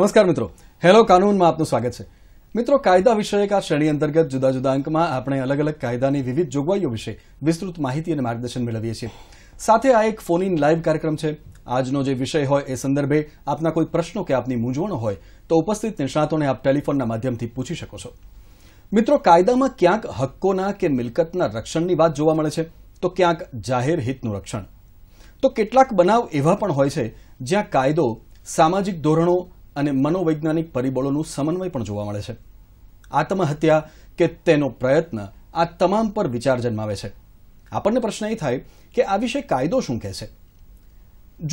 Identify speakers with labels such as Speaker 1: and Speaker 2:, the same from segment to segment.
Speaker 1: નમસ્કાર મિત્રો હેલો કાનૂનમાં આપનું સ્વાગત છે મિત્રો કાયદા વિષયક આ શ્રેણી અંતર્ગત જુદા જુદા અંકમાં આપણે અલગ અલગ કાયદાની વિવિધ જોગવાઈઓ વિશે વિસ્તૃત માહિતી અને માર્ગદર્શન મેળવીએ છીએ સાથે આ એક ફોન ઇન લાઈવ કાર્યક્રમ છે આજનો જે વિષય હોય એ સંદર્ભે આપના કોઈ પ્રશ્નો કે આપની મૂંઝવણો હોય તો ઉપસ્થિત નિષ્ણાતોને આપ ટેલિફોનના માધ્યમથી પૂછી શકો છો મિત્રો કાયદામાં ક્યાંક હક્કોના કે મિલકતના રક્ષણની વાત જોવા મળે છે તો ક્યાંક જાહેર હિતનું રક્ષણ તો કેટલાક બનાવ એવા પણ હોય છે જ્યાં કાયદો સામાજિક ધોરણો અને મનોવૈજ્ઞાનિક પરિબળોનું સમન્વય પણ જોવા મળે છે આત્મહત્યા કે તેનો પ્રયત્ન આ તમામ પર વિચાર જન્માવે છે આપણને પ્રશ્ન એ થાય કે આ વિશે કાયદો શું કહે છે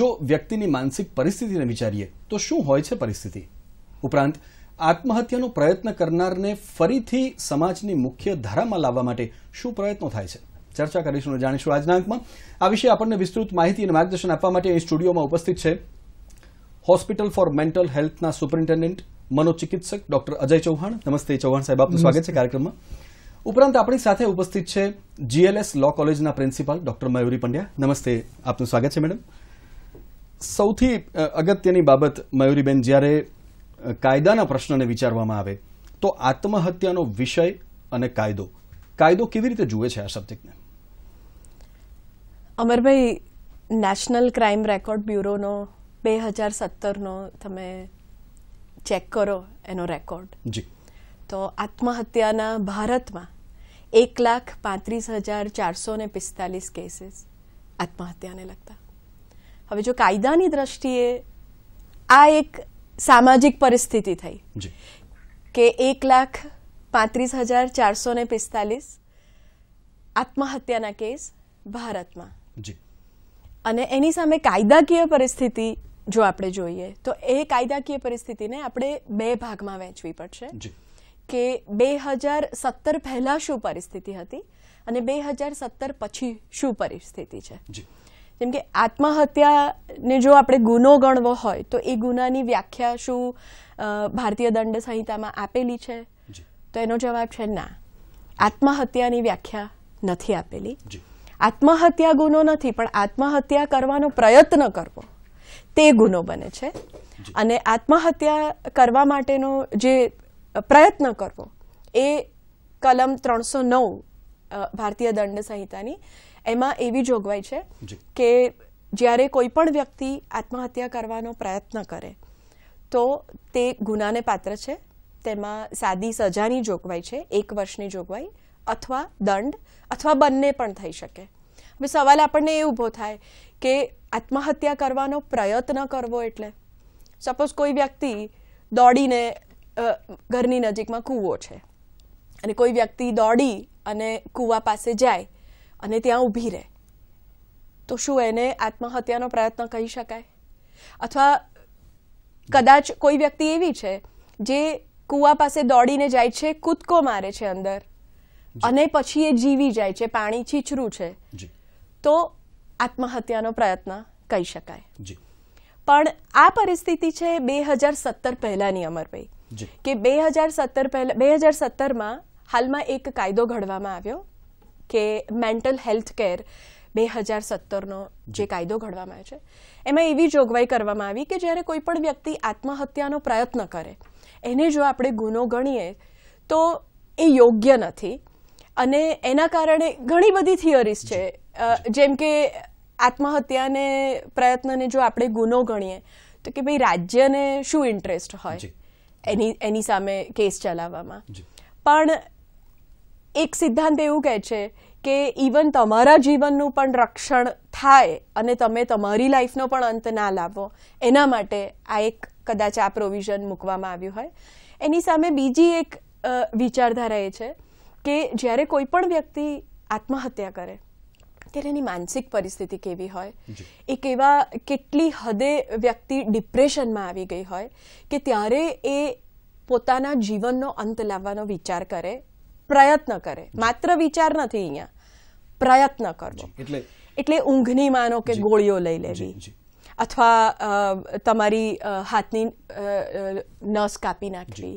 Speaker 1: જો વ્યક્તિની માનસિક પરિસ્થિતિને વિચારીએ તો શું હોય છે પરિસ્થિતિ ઉપરાંત આત્મહત્યાનો પ્રયત્ન કરનારને ફરીથી સમાજની મુખ્ય ધારામાં લાવવા માટે શું પ્રયત્નો થાય છે ચર્ચા કરીશું અને જાણીશું આજના અંકમાં આ વિશે આપણને વિસ્તૃત માહિતી અને માર્ગદર્શન આપવા માટે અહીં સ્ટુડિયોમાં ઉપસ્થિત છે હોસ્પિટલ ફોર મેન્ટલ હેલ્થના સુપરિન્ટેન્ડન્ટ મનોચિકિત્સક ડોક્ટર અજય ચૌહાણ નમસ્તે ચૌહાણ સાહેબ આપનું સ્વાગત છે કાર્યક્રમમાં ઉપરાંત આપણી સાથે ઉપસ્થિત છે જીએલએસ લો કોલેજના પ્રિન્સિપાલ ડોક્ટર મયુરી પંડ્યા નમસ્તે આપનું સ્વાગત છે મેડમ સૌથી અગત્યની બાબત મયુરીબેન જ્યારે કાયદાના પ્રશ્નને વિચારવામાં આવે તો આત્મહત્યાનો વિષય અને કાયદો કાયદો કેવી રીતે જુએ છે આ સબ્જેક્ટને
Speaker 2: અમરભાઈ નેશનલ ક્રાઇમ રેકોર્ડ બ્યુરોનો બે હજાર સત્તરનો તમે ચેક કરો એનો રેકોર્ડ જી તો આત્મહત્યાના ભારતમાં એક લાખ પાંત્રીસ હજાર ચારસો ને પિસ્તાલીસ કેસીસ આત્મહત્યાને લગતા હવે જો કાયદાની દ્રષ્ટિએ આ એક સામાજિક પરિસ્થિતિ થઈ કે એક લાખ પાંત્રીસ હજાર ચારસો ને પિસ્તાલીસ આત્મહત્યાના કેસ ભારતમાં અને એની સામે કાયદાકીય પરિસ્થિતિ જો આપણે જોઈએ તો એ કાયદાકીય પરિસ્થિતિને આપણે બે ભાગમાં વહેંચવી પડશે કે બે હજાર સત્તર પહેલાં શું પરિસ્થિતિ હતી અને બે હજાર સત્તર પછી શું પરિસ્થિતિ છે જેમ કે આત્મહત્યાને જો આપણે ગુનો ગણવો હોય તો એ ગુનાની વ્યાખ્યા શું ભારતીય દંડ સંહિતામાં આપેલી છે તો એનો જવાબ છે ના આત્મહત્યાની વ્યાખ્યા નથી આપેલી આત્મહત્યા ગુનો નથી પણ આત્મહત્યા કરવાનો પ્રયત્ન કરવો તે ગુનો બને છે અને આત્મહત્યા કરવા માટેનો જે પ્રયત્ન કરવો એ કલમ ત્રણસો નવ ભારતીય દંડ સંહિતાની એમાં એવી જોગવાઈ છે કે જ્યારે કોઈ પણ વ્યક્તિ આત્મહત્યા કરવાનો પ્રયત્ન કરે તો તે ગુનાને પાત્ર છે તેમાં સાદી સજાની જોગવાઈ છે એક વર્ષની જોગવાઈ અથવા દંડ અથવા બંને પણ થઈ શકે હવે સવાલ આપણને એ ઊભો થાય કે આત્મહત્યા કરવાનો પ્રયત્ન કરવો એટલે સપોઝ કોઈ વ્યક્તિ દોડીને ઘરની નજીકમાં કૂવો છે અને કોઈ વ્યક્તિ દોડી અને કૂવા પાસે જાય અને ત્યાં ઊભી રહે તો શું એને આત્મહત્યાનો પ્રયત્ન કહી શકાય અથવા કદાચ કોઈ વ્યક્તિ એવી છે જે કૂવા પાસે દોડીને જાય છે કૂદકો મારે છે અંદર અને પછી એ જીવી જાય છે પાણી છીછરું છે તો આત્મહત્યાનો પ્રયત્ન કહી શકાય પણ આ પરિસ્થિતિ છે બે હજાર સત્તર પહેલાંની અમરભાઈ કે બે હજાર સત્તર પહેલા બે હજાર સત્તરમાં હાલમાં એક કાયદો ઘડવામાં આવ્યો કે મેન્ટલ હેલ્થ કેર બે હજાર સત્તરનો જે કાયદો ઘડવામાં આવ્યો છે એમાં એવી જોગવાઈ કરવામાં આવી કે જ્યારે કોઈ પણ વ્યક્તિ આત્મહત્યાનો પ્રયત્ન કરે એને જો આપણે ગુનો ગણીએ તો એ યોગ્ય નથી અને એના કારણે ઘણી બધી થિયરીઝ છે જેમ કે આત્મહત્યાને પ્રયત્નને જો આપણે ગુનો ગણીએ તો કે ભાઈ રાજ્યને શું ઇન્ટરેસ્ટ હોય એની એની સામે કેસ ચલાવવામાં પણ એક સિદ્ધાંત એવું કહે છે કે ઇવન તમારા જીવનનું પણ રક્ષણ થાય અને તમે તમારી લાઈફનો પણ અંત ના લાવો એના માટે આ એક કદાચ આ પ્રોવિઝન મૂકવામાં આવ્યું હોય એની સામે બીજી એક વિચારધારા એ છે કે જ્યારે કોઈ પણ વ્યક્તિ આત્મહત્યા કરે અત્યારે એની માનસિક પરિસ્થિતિ કેવી હોય એ કેવા કેટલી હદે વ્યક્તિ ડિપ્રેશનમાં આવી ગઈ હોય કે ત્યારે એ પોતાના જીવનનો અંત લાવવાનો વિચાર કરે પ્રયત્ન કરે માત્ર વિચાર નથી અહીંયા પ્રયત્ન કરવો એટલે એટલે ઊંઘની માનો કે ગોળીઓ લઈ લેવી અથવા તમારી હાથની નસ કાપી નાખવી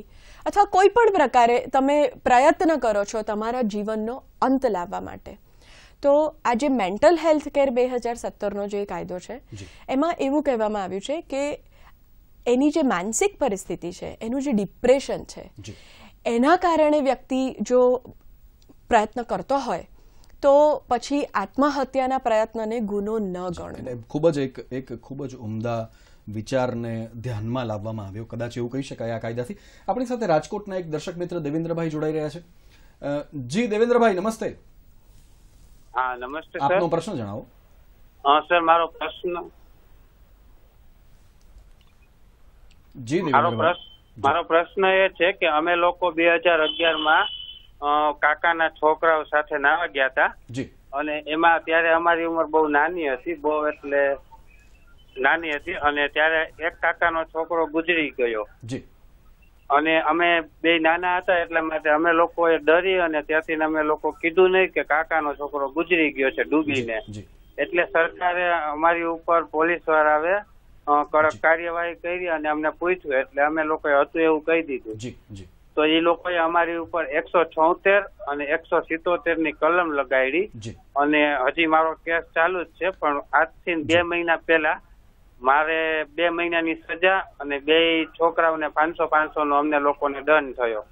Speaker 2: અથવા કોઈ પણ પ્રકારે તમે પ્રયત્ન કરો છો તમારા જીવનનો અંત લાવવા માટે તો આજે મેન્ટલ હેલ્થ કેર બે હજાર સત્તરનો જે કાયદો છે એમાં એવું કહેવામાં આવ્યું છે કે એની જે માનસિક પરિસ્થિતિ છે એનું જે ડિપ્રેશન છે એના કારણે વ્યક્તિ જો પ્રયત્ન કરતો હોય તો પછી આત્મહત્યાના પ્રયત્નને ગુનો ન ગણવો
Speaker 1: ખૂબ જ એક એક ખૂબ જ ઉમદા વિચારને ધ્યાનમાં લાવવામાં આવ્યો કદાચ એવું કહી શકાય આ કાયદાથી આપણી સાથે રાજકોટના એક દર્શક મિત્ર દેવેન્દ્રભાઈ જોડાઈ રહ્યા છે જી દેવેન્દ્રભાઈ નમસ્તે
Speaker 3: હા નમસ્તે સર આપનો પ્રશ્ન જણાવો હા સર મારો પ્રશ્ન
Speaker 1: જી મારો પ્રશ્ન
Speaker 3: મારો પ્રશ્ન એ છે કે અમે લોકો બે હજાર અગિયાર માં કાકાના છોકરાઓ સાથે નાવા ગયા હતા અને એમાં ત્યારે અમારી ઉંમર બહુ નાની હતી બહુ એટલે નાની હતી અને ત્યારે એક કાકાનો છોકરો ગુજરી ગયો અને અમે બે નાના હતા એટલા માટે અમે લોકોએ ડરી અને ત્યાંથી અમે લોકો કીધું નહીં કે કાકાનો છોકરો ગુજરી ગયો છે ડૂબીને એટલે સરકારે અમારી ઉપર પોલીસ વાળાએ કડક કાર્યવાહી કરી અને અમને પૂછ્યું એટલે અમે લોકોએ હતું એવું કહી દીધું તો એ લોકોએ અમારી ઉપર એકસો છોતેર અને એકસો સિત્તોતેર ની કલમ લગાડી અને હજી મારો કેસ ચાલુ જ છે પણ આજથી બે મહિના પહેલા મારે બે મહિનાની સજા અને બે છોકરાઓને પાંચસો પાંચસો નો અમને લોકોને દંડ થયો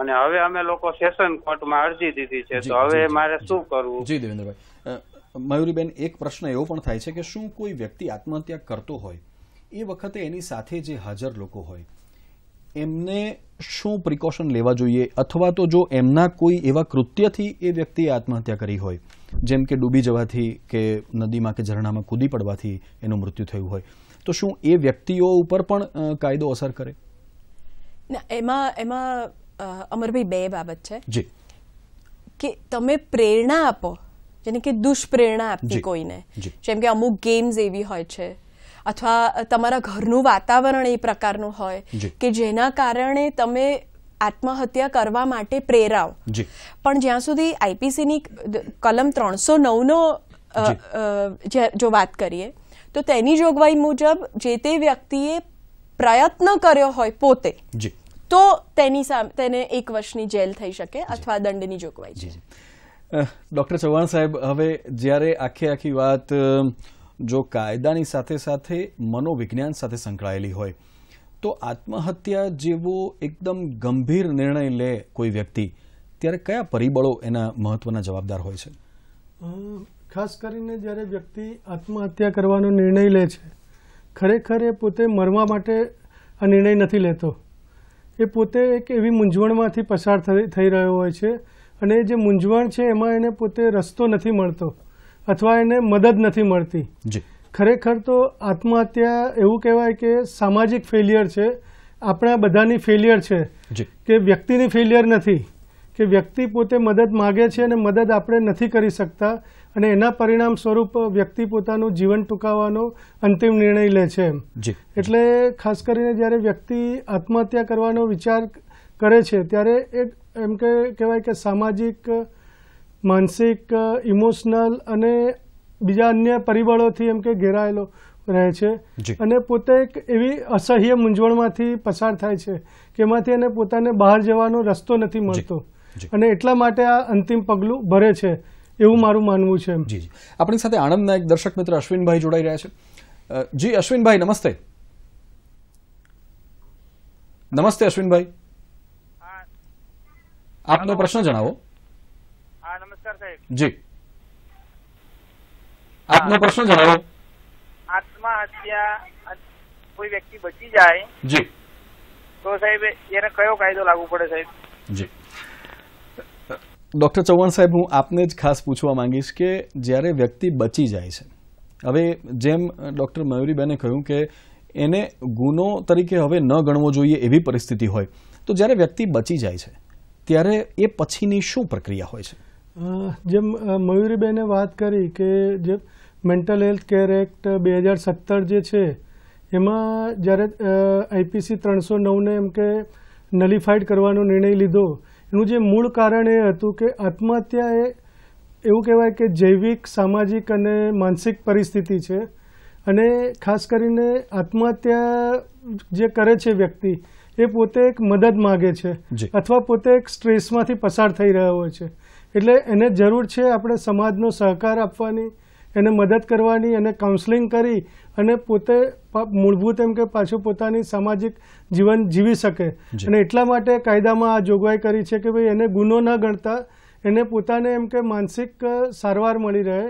Speaker 3: અને હવે અમે લોકો સેશન કોર્ટમાં અરજી દીધી છે તો હવે મારે શું કરવું જી
Speaker 1: દેવેન્દ્રભાઈ મયુરીબેન એક પ્રશ્ન એવો પણ થાય છે કે શું કોઈ વ્યક્તિ આત્મહત્યા કરતો હોય એ વખતે એની સાથે જે હાજર લોકો હોય એમને શું પ્રિકોશન લેવા જોઈએ અથવા તો જો એમના કોઈ એવા કૃત્યથી એ વ્યક્તિએ આત્મહત્યા કરી હોય જેમ કે ડૂબી જવાથી કે નદીમાં કે ઝરણામાં કૂદી પડવાથી એનું મૃત્યુ થયું હોય તો શું એ વ્યક્તિઓ ઉપર પણ કાયદો અસર કરે
Speaker 2: ના એમાં એમાં અમરભાઈ બે બાબત છે જી કે તમે પ્રેરણા આપો જેને કે દુષ્પ્રેરણા આપતી કોઈને જેમ કે અમુક ગેમ્સ એવી હોય છે અથવા તમારા ઘરનું વાતાવરણ એ પ્રકારનું હોય કે જેના કારણે તમે આત્મહત્યા કરવા માટે પ્રેરાવ પણ જ્યાં સુધી આઈપીસીની કલમ ત્રણસો નવનો જો વાત કરીએ તો તેની જોગવાઈ મુજબ જે તે વ્યક્તિએ પ્રયત્ન કર્યો હોય પોતે તો તેની સામે તેને એક વર્ષની જેલ થઈ શકે અથવા દંડની જોગવાઈ
Speaker 1: છે ડૉક્ટર ચૌહાણ સાહેબ હવે જ્યારે આખી આખી વાત જો કાયદાની સાથે સાથે મનોવિજ્ઞાન સાથે સંકળાયેલી હોય તો આત્મહત્યા જેવો એકદમ ગંભીર નિર્ણય લે કોઈ વ્યક્તિ ત્યારે કયા પરિબળો એના મહત્વના જવાબદાર હોય છે
Speaker 4: ખાસ કરીને જ્યારે વ્યક્તિ આત્મહત્યા કરવાનો નિર્ણય લે છે ખરેખર એ પોતે મરવા માટે આ નિર્ણય નથી લેતો એ પોતે એક એવી મૂંઝવણમાંથી પસાર થઈ રહ્યો હોય છે અને જે મૂંઝવણ છે એમાં એને પોતે રસ્તો નથી મળતો અથવા એને મદદ નથી મળતી ખરેખર તો આત્મહત્યા એવું કહેવાય કે સામાજિક ફેલિયર છે આપણા બધાની ફેલિયર છે કે વ્યક્તિની ફેલિયર નથી કે વ્યક્તિ પોતે મદદ માગે છે અને મદદ આપણે નથી કરી શકતા અને એના પરિણામ સ્વરૂપ વ્યક્તિ પોતાનું જીવન ટૂંકાવવાનો અંતિમ નિર્ણય લે છે એટલે ખાસ કરીને જ્યારે વ્યક્તિ આત્મહત્યા કરવાનો વિચાર કરે છે ત્યારે એ એમ કે કહેવાય કે સામાજિક માનસિક ઇમોશનલ અને બીજા અન્ય પરિબળોથી એમ કે ઘેરાયેલો રહે છે અને પોતે એક એવી અસહ્ય મૂંઝવણમાંથી પસાર થાય છે કે એમાંથી એને પોતાને બહાર જવાનો રસ્તો નથી મળતો અને એટલા માટે આ અંતિમ પગલું ભરે છે એવું મારું માનવું
Speaker 1: છે જી જી આપણી સાથે આણંદના એક દર્શક મિત્ર અશ્વિનભાઈ જોડાઈ રહ્યા છે જી અશ્વિનભાઈ નમસ્તે નમસ્તે અશ્વિનભાઈ આપનો પ્રશ્ન જણાવો
Speaker 3: નમસ્કાર સાહેબ
Speaker 1: જી આપનો પ્રશ્ન જણાવો
Speaker 3: આત્મહત્યા કોઈ વ્યક્તિ બચી જાય જી તો સાહેબ એને કયો કાયદો લાગુ પડે સાહેબ
Speaker 1: જી ડૉક્ટર ચૌહાણ સાહેબ હું આપને જ ખાસ પૂછવા માંગીશ કે જ્યારે વ્યક્તિ બચી જાય છે હવે જેમ ડૉક્ટર મયુરીબેને કહ્યું કે એને ગુનો તરીકે હવે ન ગણવો જોઈએ એવી પરિસ્થિતિ હોય તો જ્યારે વ્યક્તિ બચી જાય છે ત્યારે એ પછીની શું પ્રક્રિયા હોય
Speaker 4: છે જેમ મયુરીબેને વાત કરી કે જે મેન્ટલ હેલ્થ કેર એક્ટ બે હજાર સત્તર જે છે એમાં જ્યારે આઈપીસી ત્રણસો નવને એમ કે નલિફાઈડ કરવાનો નિર્ણય લીધો એનું જે મૂળ કારણ એ હતું કે આત્મહત્યા એ એવું કહેવાય કે જૈવિક સામાજિક અને માનસિક પરિસ્થિતિ છે અને ખાસ કરીને આત્મહત્યા જે કરે છે વ્યક્તિ એ પોતે એક મદદ માગે છે અથવા પોતે એક સ્ટ્રેસમાંથી પસાર થઈ રહ્યો હોય છે એટલે એને જરૂર છે આપણે સમાજનો સહકાર આપવાની એને મદદ કરવાની અને કાઉન્સેલિંગ કરી અને પોતે મૂળભૂત એમ કે પાછું પોતાની સામાજિક જીવન જીવી શકે અને એટલા માટે કાયદામાં આ જોગવાઈ કરી છે કે ભાઈ એને ગુનો ન ગણતા એને પોતાને એમ કે માનસિક સારવાર મળી રહે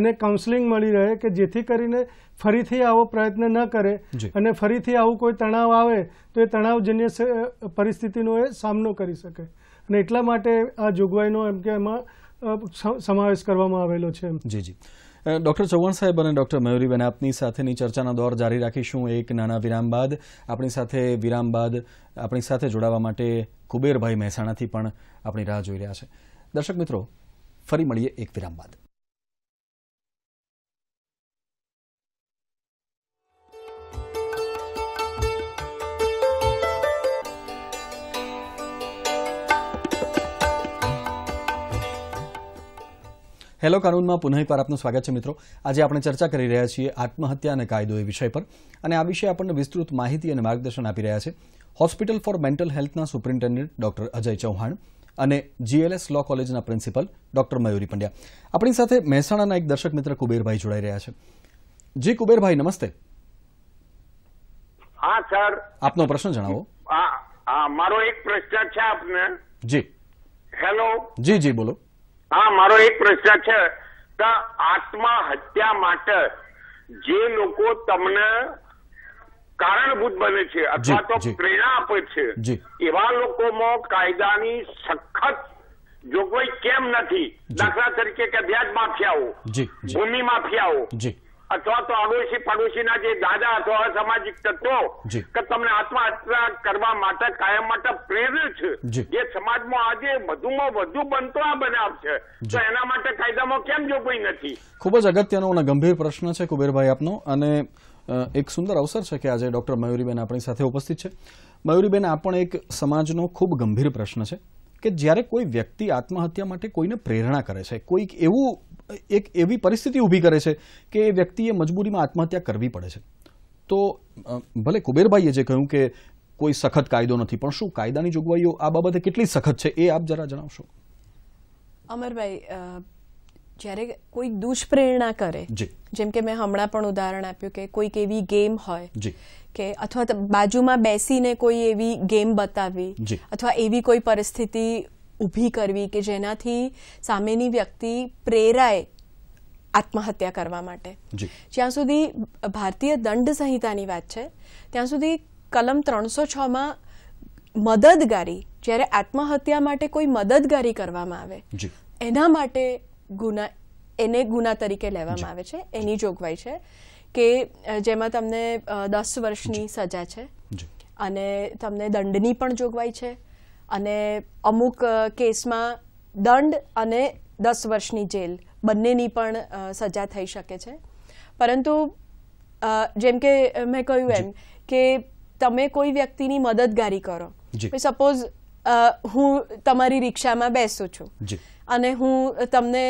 Speaker 4: એને કાઉન્સેલિંગ મળી રહે કે જેથી કરીને ફરીથી આવો પ્રયત્ન ન કરે અને ફરીથી આવું કોઈ તણાવ આવે તો એ તણાવજન્ય પરિસ્થિતિનો એ સામનો કરી શકે અને એટલા માટે આ જોગવાઈનો એમ કે એમાં સમાવેશ કરવામાં આવેલો
Speaker 1: છે જી જી ડૉક્ટર ચૌહાણ સાહેબ અને ડૉક્ટર મયુરીબેન આપની સાથેની ચર્ચાનો દોર જારી રાખીશું એક નાના વિરામ બાદ આપણી સાથે વિરામ બાદ આપણી સાથે જોડાવા માટે કુબેરભાઈ મહેસાણાથી પણ આપણી રાહ જોઈ રહ્યા છે દર્શક મિત્રો ફરી મળીએ એક વિરામ બાદ હેલો કાનૂનમાં પુનઃ એકવાર આપનું સ્વાગત છે મિત્રો આજે આપણે ચર્ચા કરી રહ્યા છીએ આત્મહત્યા અને કાયદો એ વિષય પર અને આ વિષય આપણને વિસ્તૃત માહિતી અને માર્ગદર્શન આપી રહ્યા છે હોસ્પિટલ ફોર મેન્ટલ હેલ્થના સુપ્રિન્ટેન્ડન્ટ ડોક્ટર અજય ચૌહાણ અને જીએલએસ લો કોલેજના પ્રિન્સિપલ ડોક્ટર મયુરી પંડ્યા આપણી સાથે મહેસાણાના એક દર્શક મિત્ર કુબેરભાઈ જોડાઈ રહ્યા છે જી કુબેરભાઈ નમસ્તે હા સર આપનો પ્રશ્ન જણાવો
Speaker 3: હા મારો એક પ્રશ્ન છે આપને જી હેલો જી જી બોલો હા મારો એક પ્રશ્ન છે કે આત્મહત્યા માટે જે લોકો તમને કારણભૂત બને છે અથવા તો પ્રેરણા આપે છે એવા લોકોમાં કાયદાની સખત જોગવાઈ કેમ નથી દાખલા તરીકે કે વ્યાજ માફિયાઓ ભૂમિ માફિયાઓ અથવા તો અડોશી પડોશીના જે દાદા અથવા અસામાજિક તત્વો કે તમને આત્મહત્યા કરવા માટે કાયમ માટે પ્રેરિત છે જે સમાજમાં આજે વધુમાં વધુ બનતો આ બનાવ છે તો એના માટે કાયદામાં કેમ જોગવાઈ નથી
Speaker 1: ખૂબ જ અગત્યનો અને ગંભીર પ્રશ્ન છે કુબેરભાઈ આપનો અને એક સુંદર અવસર છે કે આજે ડોક્ટર મયુરીબેન આપણી સાથે ઉપસ્થિત છે મયુરીબેન આ પણ એક સમાજનો ખૂબ ગંભીર પ્રશ્ન છે કે જ્યારે કોઈ વ્યક્તિ આત્મહત્યા માટે કોઈને પ્રેરણા કરે છે કોઈક એવું એક એવી પરિસ્થિતિ ઊભી કરે છે કે એ વ્યક્તિએ મજબૂરીમાં આત્મહત્યા કરવી પડે છે તો ભલે કુબેરભાઈએ જે કહ્યું કે કોઈ સખત કાયદો નથી પણ શું કાયદાની જોગવાઈઓ આ બાબતે કેટલી સખત છે એ આપ જરા જણાવશો
Speaker 2: અમરભાઈ જ્યારે કોઈ દુષ્પ્રેરણા કરે જેમ કે મેં હમણાં પણ ઉદાહરણ આપ્યું કે કોઈક એવી ગેમ હોય કે અથવા બાજુમાં બેસીને કોઈ એવી ગેમ બતાવવી અથવા એવી કોઈ પરિસ્થિતિ ઊભી કરવી કે જેનાથી સામેની વ્યક્તિ પ્રેરાય આત્મહત્યા કરવા માટે જ્યાં સુધી ભારતીય દંડ સંહિતાની વાત છે ત્યાં સુધી કલમ ત્રણસો છમાં મદદગારી જ્યારે આત્મહત્યા માટે કોઈ મદદગારી કરવામાં આવે એના માટે ગુના એને ગુના તરીકે લેવામાં આવે છે એની જોગવાઈ છે કે જેમાં તમને દસ વર્ષની સજા છે અને તમને દંડની પણ જોગવાઈ છે અને અમુક કેસમાં દંડ અને દસ વર્ષની જેલ બંનેની પણ સજા થઈ શકે છે પરંતુ જેમ કે મેં કહ્યું એમ કે તમે કોઈ વ્યક્તિની મદદગારી કરો સપોઝ હું તમારી રિક્ષામાં બેસું છું અને હું તમને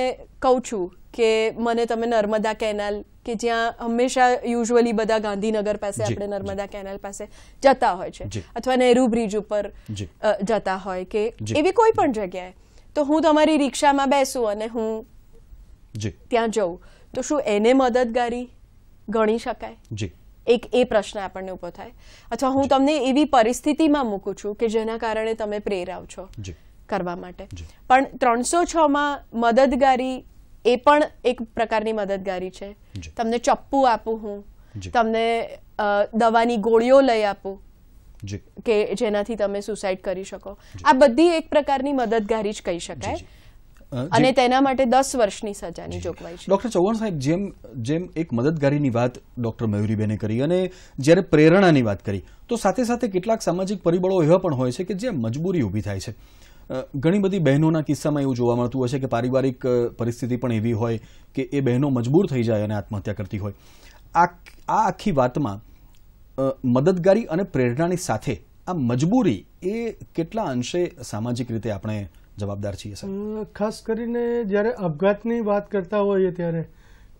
Speaker 2: કહું છું કે મને તમે નર્મદા કેનાલ કે જ્યાં હંમેશા યુઝ્યુઅલી બધા ગાંધીનગર પાસે આપણે નર્મદા કેનાલ પાસે જતા હોય છે અથવા નહેરુ બ્રિજ ઉપર જતા હોય કે એવી કોઈ પણ જગ્યાએ તો હું તમારી રિક્ષામાં બેસું અને હું ત્યાં જઉં તો શું એને મદદગારી ગણી શકાય એક એ પ્રશ્ન આપણને ઊભો થાય અથવા હું તમને એવી પરિસ્થિતિમાં મૂકું છું કે જેના કારણે તમે પ્રેરાવ છો કરવા માટે પણ ત્રણસો છમાં મદદગારી એ પણ એક પ્રકારની મદદગારી છે તમને ચપ્પુ આપું હું તમને દવાની ગોળીઓ લઈ આપું કે જેનાથી તમે સુસાઇડ કરી શકો આ બધી એક પ્રકારની મદદગારી જ કહી શકાય અને તેના માટે દસ વર્ષની સજાની જોગવાઈ
Speaker 1: છે ડોક્ટર ચૌહાણ સાહેબ જેમ જેમ એક મદદગારીની વાત ડોક્ટર મયુરીબેને કરી અને જ્યારે પ્રેરણાની વાત કરી તો સાથે સાથે કેટલાક સામાજિક પરિબળો એવા પણ હોય છે કે જે મજબૂરી ઊભી થાય છે ઘણી બધી બહેનોના કિસ્સામાં એવું જોવા મળતું હોય છે કે પારિવારિક પરિસ્થિતિ પણ એવી હોય કે એ બહેનો મજબૂર થઈ જાય અને આત્મહત્યા કરતી હોય આ આ આખી વાતમાં મદદગારી અને પ્રેરણાની સાથે આ મજબૂરી એ કેટલા અંશે સામાજિક રીતે આપણે જવાબદાર છીએ સર ખાસ કરીને જ્યારે આપઘાતની વાત કરતા હોઈએ
Speaker 4: ત્યારે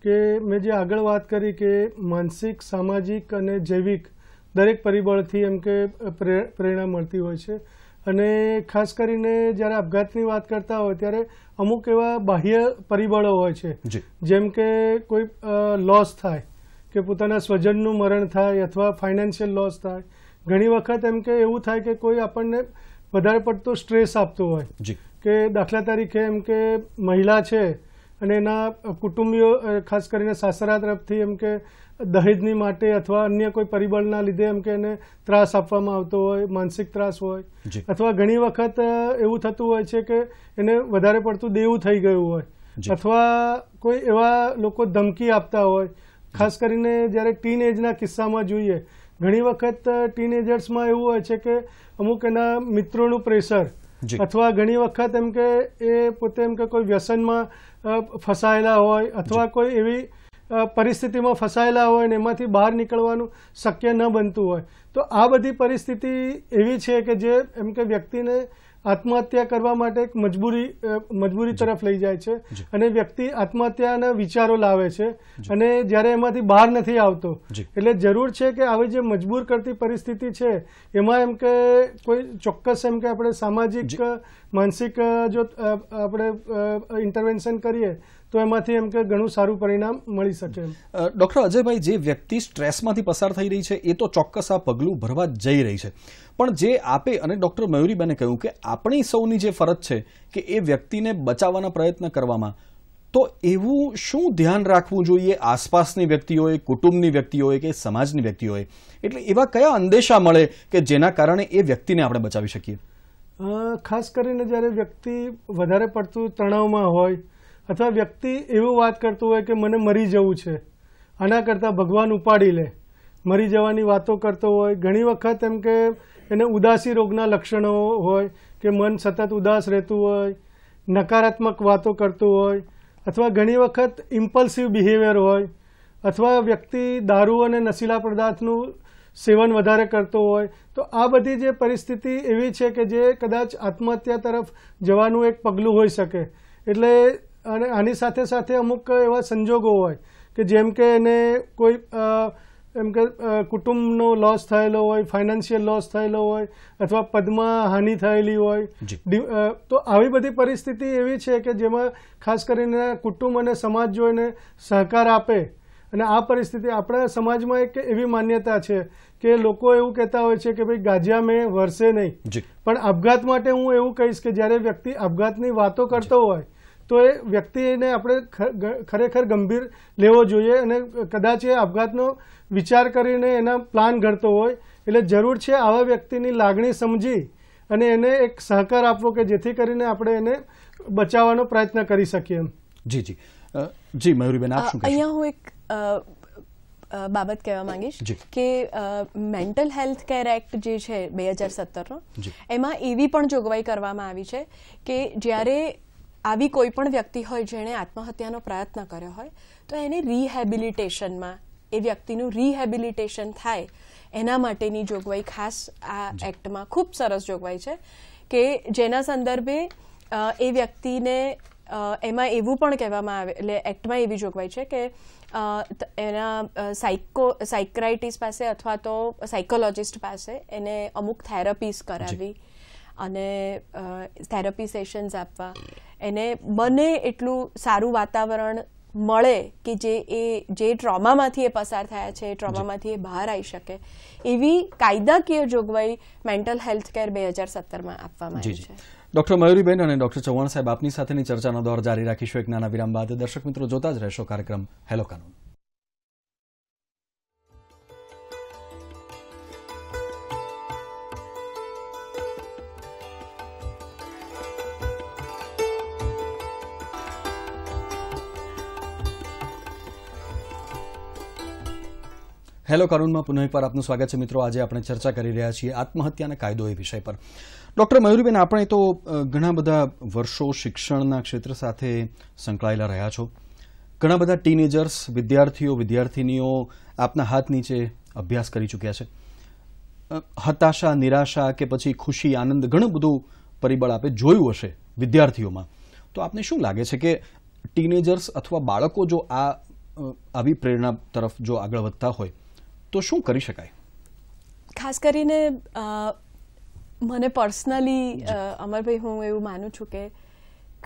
Speaker 4: કે મેં જે આગળ વાત કરી કે માનસિક સામાજિક અને જૈવિક દરેક પરિબળથી એમ કે પ્રેરણા મળતી હોય છે અને ખાસ કરીને જ્યારે આપઘાતની વાત કરતા હોય ત્યારે અમુક એવા બાહ્ય પરિબળો હોય છે જેમ કે કોઈ લોસ થાય કે પોતાના સ્વજનનું મરણ થાય અથવા ફાઇનાન્શિયલ લોસ થાય ઘણી વખત એમ કે એવું થાય કે કોઈ આપણને વધારે પડતો સ્ટ્રેસ આપતો હોય કે દાખલા તરીકે એમ કે મહિલા છે અને એના કુટુંબીઓ ખાસ કરીને સાસરા તરફથી એમ કે દહેજની માટે અથવા અન્ય કોઈ પરિબળના લીધે એમ કે એને ત્રાસ આપવામાં આવતો હોય માનસિક ત્રાસ હોય અથવા ઘણી વખત એવું થતું હોય છે કે એને વધારે પડતું દેવું થઈ ગયું હોય અથવા કોઈ એવા લોકો ધમકી આપતા હોય ખાસ કરીને જ્યારે ટીન એજના કિસ્સામાં જોઈએ ઘણી વખત ટીનેજર્સમાં એવું હોય છે કે અમુક એના મિત્રોનું પ્રેશર અથવા ઘણી વખત એમ કે એ પોતે એમ કે કોઈ વ્યસનમાં ફસાયેલા હોય અથવા કોઈ એવી પરિસ્થિતિમાં ફસાયેલા હોય ને એમાંથી બહાર નીકળવાનું શક્ય ન બનતું હોય તો આ બધી પરિસ્થિતિ એવી છે કે જે એમ કે વ્યક્તિને આત્મહત્યા કરવા માટે એક મજબૂરી મજબૂરી તરફ લઈ જાય છે અને વ્યક્તિ આત્મહત્યાના વિચારો લાવે છે અને જ્યારે એમાંથી બહાર નથી આવતો એટલે જરૂર છે કે આવી જે મજબૂર કરતી પરિસ્થિતિ છે એમાં એમ કે કોઈ ચોક્કસ એમ કે આપણે સામાજિક માનસિક જો આપણે ઇન્ટરવેન્શન કરીએ તો એમાંથી એમ કે ઘણું સારું પરિણામ મળી શકે
Speaker 1: ડૉક્ટર અજયભાઈ જે વ્યક્તિ સ્ટ્રેસમાંથી પસાર થઈ રહી છે એ તો ચોક્કસ આ પગલું ભરવા જઈ રહી છે પણ જે આપે અને ડૉક્ટર મયુરીબેને કહ્યું કે આપણી સૌની જે ફરજ છે કે એ વ્યક્તિને બચાવવાના પ્રયત્ન કરવામાં તો એવું શું ધ્યાન રાખવું જોઈએ આસપાસની વ્યક્તિઓએ કુટુંબની વ્યક્તિઓએ કે સમાજની વ્યક્તિઓએ એટલે એવા કયા અંદેશા મળે કે જેના કારણે એ વ્યક્તિને આપણે બચાવી શકીએ
Speaker 4: ખાસ કરીને જ્યારે વ્યક્તિ વધારે પડતું તણાવમાં હોય અથવા વ્યક્તિ એવું વાત કરતો હોય કે મને મરી જવું છે આના કરતાં ભગવાન ઉપાડી લે મરી જવાની વાતો કરતો હોય ઘણી વખત એમ કે એને ઉદાસી રોગના લક્ષણો હોય કે મન સતત ઉદાસ રહેતું હોય નકારાત્મક વાતો કરતું હોય અથવા ઘણી વખત ઇમ્પલ્સિવ બિહેવિયર હોય અથવા વ્યક્તિ દારૂ અને નશીલા પદાર્થનું સેવન વધારે કરતો હોય તો આ બધી જે પરિસ્થિતિ એવી છે કે જે કદાચ આત્મહત્યા તરફ જવાનું એક પગલું હોઈ શકે એટલે અને આની સાથે સાથે અમુક એવા સંજોગો હોય કે જેમ કે એને કોઈ એમ કે કુટુંબનો લોસ થયેલો હોય ફાઇનાન્શિયલ લોસ થયેલો હોય અથવા પદમાં હાનિ થયેલી હોય તો આવી બધી પરિસ્થિતિ એવી છે કે જેમાં ખાસ કરીને કુટુંબ અને સમાજ જોઈને સહકાર આપે અને આ પરિસ્થિતિ આપણા સમાજમાં એક એવી માન્યતા છે કે લોકો એવું કહેતા હોય છે કે ભાઈ ગાજિયા મેં વરસે નહીં પણ આપઘાત માટે હું એવું કહીશ કે જ્યારે વ્યક્તિ આપઘાતની વાતો કરતો હોય તો એ વ્યક્તિને આપણે ખરેખર ગંભીર લેવો જોઈએ અને કદાચ એ આપઘાતનો વિચાર કરીને એના પ્લાન ઘડતો હોય એટલે જરૂર છે આવા વ્યક્તિની લાગણી સમજી અને એને એક સહકાર આપવો કે જેથી કરીને આપણે એને બચાવવાનો પ્રયત્ન કરી શકીએ એમ
Speaker 1: જી જી જી મયુરીબેન આપ શું
Speaker 2: અહીંયા હું એક બાબત કહેવા માંગીશ કે મેન્ટલ હેલ્થ કેર એક્ટ જે છે બે હજાર સત્તરનો એમાં એવી પણ જોગવાઈ કરવામાં આવી છે કે જ્યારે આવી કોઈ પણ વ્યક્તિ હોય જેણે આત્મહત્યાનો પ્રયત્ન કર્યો હોય તો એને રિહેબિલિટેશનમાં એ વ્યક્તિનું રિહેબિલિટેશન થાય એના માટેની જોગવાઈ ખાસ આ એક્ટમાં ખૂબ સરસ જોગવાઈ છે કે જેના સંદર્ભે એ વ્યક્તિને એમાં એવું પણ કહેવામાં આવે એટલે એક્ટમાં એવી જોગવાઈ છે કે એના સાયકો સાયક્રાઇટિસ પાસે અથવા તો સાયકોલોજિસ્ટ પાસે એને અમુક થેરપીસ કરાવી અને થેરપી સેશન્સ આપવા એને બને એટલું સારું વાતાવરણ મળે કે જે એ જે ટ્રોમામાંથી એ પસાર થયા છે એ ટ્રોમામાંથી એ બહાર આવી શકે એવી કાયદાકીય જોગવાઈ મેન્ટલ હેલ્થ કેર બે હજાર સત્તરમાં આપવામાં આવી
Speaker 3: છે
Speaker 1: ડોક્ટર મયુરીબેન અને ડોક્ટર ચૌહાણ સાહેબ આપની સાથેની ચર્ચાનો દોર જારી રાખીશું એક નાના વિરામ બાદ દર્શક મિત્રો જોતા જ રહેશો કાર્યક્રમ હેલો કાનૂન હેલો કાનૂનમાં પુનઃ એકવાર આપનું સ્વાગત છે મિત્રો આજે આપણે ચર્ચા કરી રહ્યા છીએ આત્મહત્યાના કાયદો એ વિષય પર ડૉક્ટર મયુરીબેન આપણે તો ઘણા બધા વર્ષો શિક્ષણના ક્ષેત્ર સાથે સંકળાયેલા રહ્યા છો ઘણા બધા ટીનેજર્સ વિદ્યાર્થીઓ વિદ્યાર્થિનીઓ આપના હાથ નીચે અભ્યાસ કરી ચૂક્યા છે હતાશા નિરાશા કે પછી ખુશી આનંદ ઘણું બધું પરિબળ આપે જોયું હશે વિદ્યાર્થીઓમાં તો આપને શું લાગે છે કે ટીનેજર્સ અથવા બાળકો જો આ આવી પ્રેરણા તરફ જો આગળ વધતા હોય તો શું કરી શકાય
Speaker 2: ખાસ કરીને મને પર્સનલી અમરભાઈ હું એવું માનું છું કે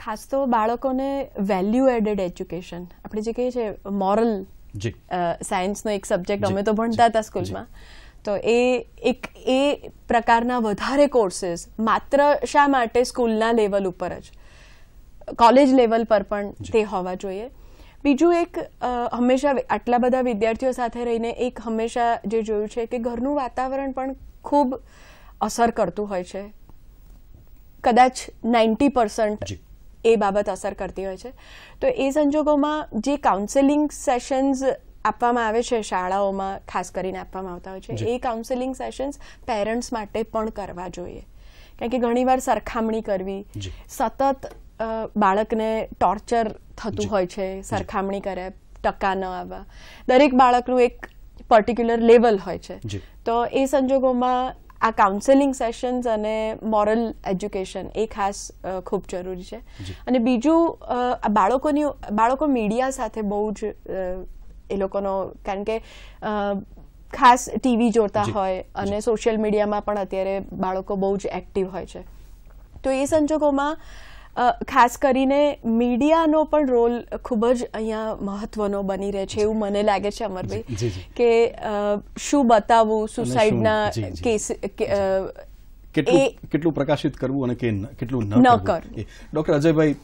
Speaker 2: ખાસ તો બાળકોને વેલ્યુ એડેડ એજ્યુકેશન આપણે જે કહીએ છીએ મોરલ સાયન્સનો એક સબ્જેક્ટ અમે તો ભણતા હતા સ્કૂલમાં તો એ એક એ પ્રકારના વધારે કોર્સીસ માત્ર શા માટે સ્કૂલના લેવલ ઉપર જ કોલેજ લેવલ પર પણ તે હોવા જોઈએ બીજું એક હંમેશા આટલા બધા વિદ્યાર્થીઓ સાથે રહીને એક હંમેશા જે જોયું છે કે ઘરનું વાતાવરણ પણ ખૂબ અસર કરતું હોય છે કદાચ નાઇન્ટી પર્સન્ટ એ બાબત અસર કરતી હોય છે તો એ સંજોગોમાં જે કાઉન્સેલિંગ સેશન્સ આપવામાં આવે છે શાળાઓમાં ખાસ કરીને આપવામાં આવતા હોય છે એ કાઉન્સેલિંગ સેશન્સ પેરેન્ટ્સ માટે પણ કરવા જોઈએ કારણ કે ઘણીવાર સરખામણી કરવી સતત બાળકને ટોર્ચર થતું હોય છે સરખામણી કરે ટકા ન આવવા દરેક બાળકનું એક પર્ટિક્યુલર લેવલ હોય છે તો એ સંજોગોમાં આ કાઉન્સેલિંગ સેશન્સ અને મોરલ એજ્યુકેશન એ ખાસ ખૂબ જરૂરી છે અને બીજું બાળકોની બાળકો મીડિયા સાથે બહુ જ એ લોકોનો કારણ કે ખાસ ટીવી જોતા હોય અને સોશિયલ મીડિયામાં પણ અત્યારે બાળકો બહુ જ એક્ટિવ હોય છે તો એ સંજોગોમાં ખાસ કરીને મીડિયાનો પણ રોલ ખૂબ જ અહીંયા મહત્વનો બની રહે છે એવું મને લાગે છે અમરભાઈ કે શું બતાવવું સુસાઇડના કેસ કેટલું
Speaker 1: કેટલું પ્રકાશિત કરવું અને કેટલું ન કરવું ડોક્ટર અજયભાઈ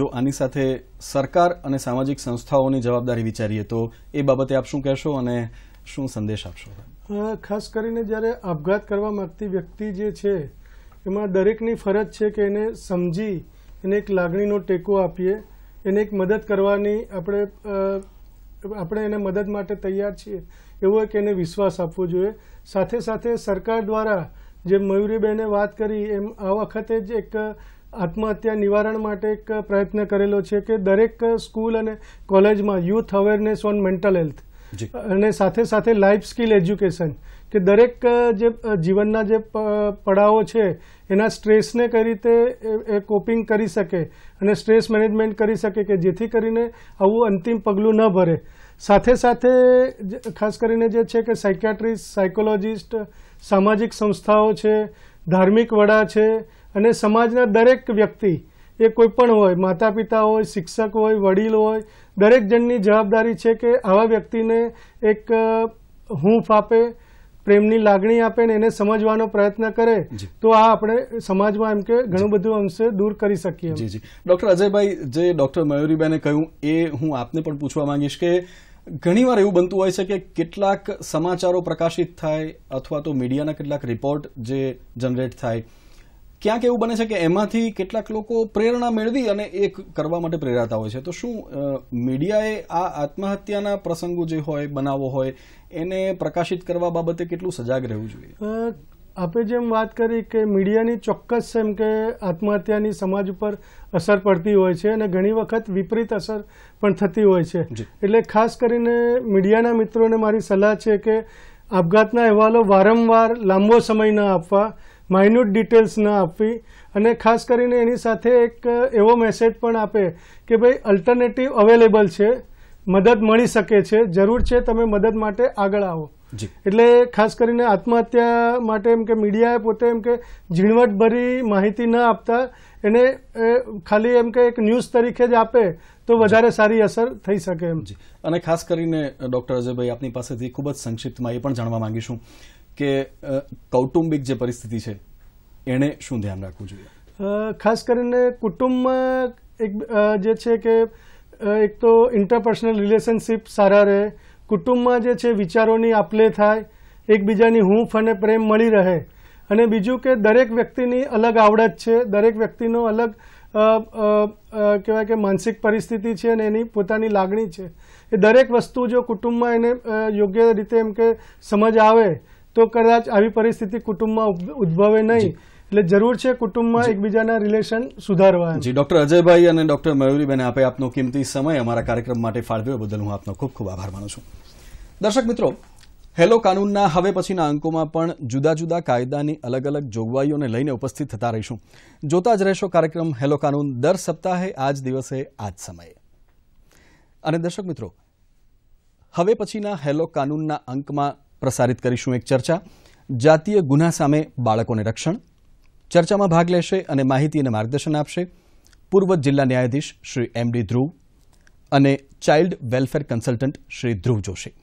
Speaker 1: જો આની સાથે સરકાર અને સામાજિક સંસ્થાઓની જવાબદારી વિચારીએ તો એ બાબતે આપ શું કહેશો અને શું સંદેશ
Speaker 4: આપશો ખાસ કરીને જ્યારે આપઘાત કરવા માંગતી વ્યક્તિ જે છે એમાં દરેકની ફરજ છે કે એને સમજી એને એક લાગણીનો ટેકો આપીએ એને એક મદદ કરવાની આપણે આપણે એને મદદ માટે તૈયાર છીએ એવો એક એને વિશ્વાસ આપવો જોઈએ સાથે સાથે સરકાર દ્વારા જે મયુરીબેને વાત કરી એમ આ વખતે જ એક આત્મહત્યા નિવારણ માટે એક પ્રયત્ન કરેલો છે કે દરેક સ્કૂલ અને કોલેજમાં youth awareness on mental health અને સાથે સાથે લાઈફ સ્કિલ એજ્યુકેશન કે દરેક જે જીવનના જે પડાવો છે એના સ્ટ્રેસને કઈ રીતે એ કોપિંગ કરી શકે અને સ્ટ્રેસ મેનેજમેન્ટ કરી શકે કે જેથી કરીને આવું અંતિમ પગલું ન ભરે સાથે સાથે ખાસ કરીને જે છે કે સાયકિયાટ્રિસ્ટ સાયકોલોજીસ્ટ સામાજિક સંસ્થાઓ છે ધાર્મિક વડા છે અને સમાજના દરેક વ્યક્તિ એ કોઈપણ હોય માતા પિતા હોય શિક્ષક હોય વડીલ હોય દરેક જણની જવાબદારી છે કે આવા વ્યક્તિને એક હૂંફ આપે પ્રેમની લાગણી આપે ને એને સમજવાનો પ્રયત્ન કરે તો આ આપણે સમાજમાં એમ કે ઘણું બધું
Speaker 1: અંશે દૂર કરી શકીએ જી જી ડૉક્ટર અજયભાઈ જે ડૉક્ટર મયુરીબેને કહ્યું એ હું આપને પણ પૂછવા માંગીશ કે ઘણીવાર એવું બનતું હોય છે કે કેટલાક સમાચારો પ્રકાશિત થાય અથવા તો મીડિયાના કેટલાક રિપોર્ટ જે જનરેટ થાય ક્યાંક એવું બને છે કે એમાંથી કેટલાક લોકો પ્રેરણા મેળવી અને એ કરવા માટે પ્રેરાતા હોય છે તો શું મીડિયાએ આ આત્મહત્યાના પ્રસંગો જે હોય બનાવો હોય એને પ્રકાશિત કરવા બાબતે કેટલું સજાગ રહેવું જોઈએ
Speaker 4: આપણે જેમ વાત કરી કે મીડિયાની ચોક્કસ એમ કે આત્મહત્યાની સમાજ ઉપર અસર પડતી હોય છે અને ઘણી વખત વિપરીત અસર પણ થતી હોય છે એટલે ખાસ કરીને મીડિયાના મિત્રોને મારી સલાહ છે કે આપઘાતના અહેવાલો વારંવાર લાંબો સમય ન આપવા માઇન્યુટ ડિટેલ્સ ન આપવી અને ખાસ કરીને એની સાથે એક એવો મેસેજ પણ આપે કે ભાઈ અલ્ટરનેટિવ અવેલેબલ છે મદદ મળી શકે છે જરૂર છે તમે મદદ માટે આગળ આવો એટલે ખાસ કરીને આત્મહત્યા માટે એમ કે મીડિયાએ પોતે એમ કે ઝીણવટભરી માહિતી ન આપતા એને ખાલી એમ કે એક ન્યૂઝ તરીકે જ આપે તો વધારે સારી અસર થઈ
Speaker 1: શકે એમ અને ખાસ કરીને ડૉક્ટર અજયભાઈ આપની પાસેથી ખૂબ જ સંક્ષિપ્તમાં એ પણ જાણવા માંગીશું કે કૌટુંબિક જે પરિસ્થિતિ છે એણે શું ધ્યાન રાખવું
Speaker 4: જોઈએ ખાસ કરીને કુટુંબમાં એક જે છે કે એક તો ઇન્ટરપર્સનલ રિલેશનશીપ સારા રહે કુટુંબમાં જે છે વિચારોની આપલે થાય એકબીજાની હૂંફ અને પ્રેમ મળી રહે અને બીજું કે દરેક વ્યક્તિની અલગ આવડત છે દરેક વ્યક્તિનો અલગ કહેવાય કે માનસિક પરિસ્થિતિ છે અને એની પોતાની લાગણી છે એ દરેક વસ્તુ જો કુટુંબમાં એને યોગ્ય રીતે એમ કે સમજ આવે તો કદાચ આવી પરિસ્થિતિ કુટુંબમાં ઉદ્ભવે નહીં એટલે જરૂર છે કુટુંબમાં એકબીજાના
Speaker 1: રિલેશન સુધારવા જી ડોક્ટર અજયભાઈ અને ડોક્ટર મયુરીબેન આપે આપનો કિંમતી સમય અમારા કાર્યક્રમ માટે ફાળવ્યો બદલ હું આપનો ખૂબ ખૂબ આભાર માનું છું દર્શક મિત્રો હેલો કાનૂનના હવે પછીના અંકોમાં પણ જુદા જુદા કાયદાની અલગ અલગ જોગવાઈઓને લઈને ઉપસ્થિત થતા રહીશું જોતા જ રહેશો કાર્યક્રમ હેલો કાનૂન દર સપ્તાહે આ જ દિવસે આ જ સમયે અને દર્શક મિત્રો હવે પછીના હેલો કાનૂનના અંકમાં પ્રસારિત કરીશું એક ચર્ચા જાતીય ગુના સામે બાળકોને રક્ષણ ચર્ચામાં ભાગ લેશે અને માહિતી અને માર્ગદર્શન આપશે પૂર્વ જિલ્લા ન્યાયાધીશ શ્રી એમડી ધ્રુવ અને child welfare consultant Shri Dhruv Joshi